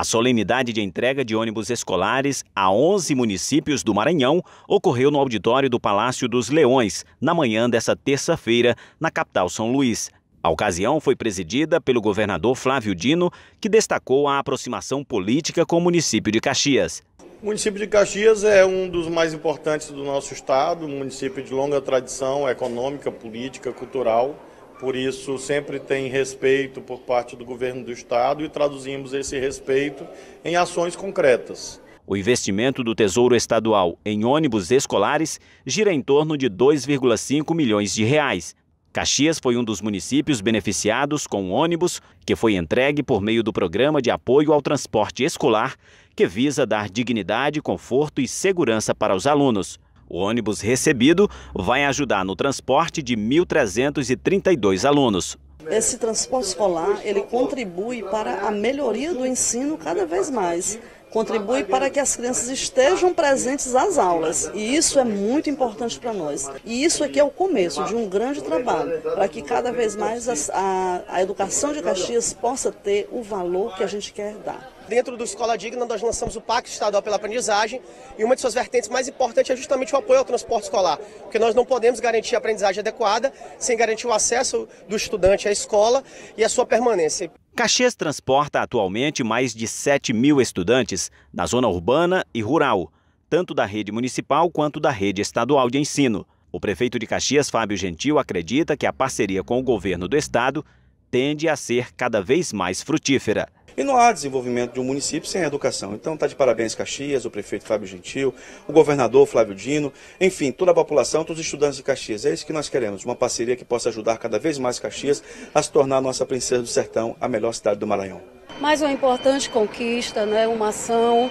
A solenidade de entrega de ônibus escolares a 11 municípios do Maranhão ocorreu no auditório do Palácio dos Leões, na manhã dessa terça-feira, na capital São Luís. A ocasião foi presidida pelo governador Flávio Dino, que destacou a aproximação política com o município de Caxias. O município de Caxias é um dos mais importantes do nosso estado, um município de longa tradição econômica, política, cultural por isso, sempre tem respeito por parte do governo do estado e traduzimos esse respeito em ações concretas. O investimento do Tesouro Estadual em ônibus escolares gira em torno de 2,5 milhões de reais. Caxias foi um dos municípios beneficiados com um ônibus, que foi entregue por meio do Programa de Apoio ao Transporte Escolar, que visa dar dignidade, conforto e segurança para os alunos. O ônibus recebido vai ajudar no transporte de 1.332 alunos. Esse transporte escolar, ele contribui para a melhoria do ensino cada vez mais contribui para que as crianças estejam presentes às aulas. E isso é muito importante para nós. E isso aqui é o começo de um grande trabalho, para que cada vez mais a, a, a educação de Caxias possa ter o valor que a gente quer dar. Dentro do Escola Digna, nós lançamos o Pacto Estadual pela Aprendizagem e uma de suas vertentes mais importantes é justamente o apoio ao transporte escolar, porque nós não podemos garantir a aprendizagem adequada sem garantir o acesso do estudante à escola e a sua permanência. Caxias transporta atualmente mais de 7 mil estudantes na zona urbana e rural, tanto da rede municipal quanto da rede estadual de ensino. O prefeito de Caxias, Fábio Gentil, acredita que a parceria com o governo do estado tende a ser cada vez mais frutífera. E não há desenvolvimento de um município sem educação. Então está de parabéns Caxias, o prefeito Fábio Gentil, o governador Flávio Dino, enfim, toda a população, todos os estudantes de Caxias. É isso que nós queremos, uma parceria que possa ajudar cada vez mais Caxias a se tornar a nossa princesa do sertão, a melhor cidade do Maranhão. Mais uma importante conquista, né? uma ação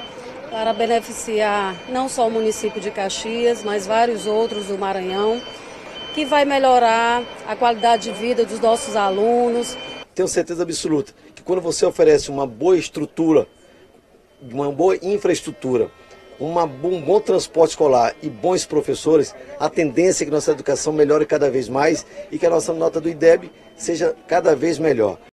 para beneficiar não só o município de Caxias, mas vários outros do Maranhão, que vai melhorar a qualidade de vida dos nossos alunos. Tenho certeza absoluta quando você oferece uma boa estrutura, uma boa infraestrutura, uma, um bom transporte escolar e bons professores, a tendência é que nossa educação melhore cada vez mais e que a nossa nota do IDEB seja cada vez melhor.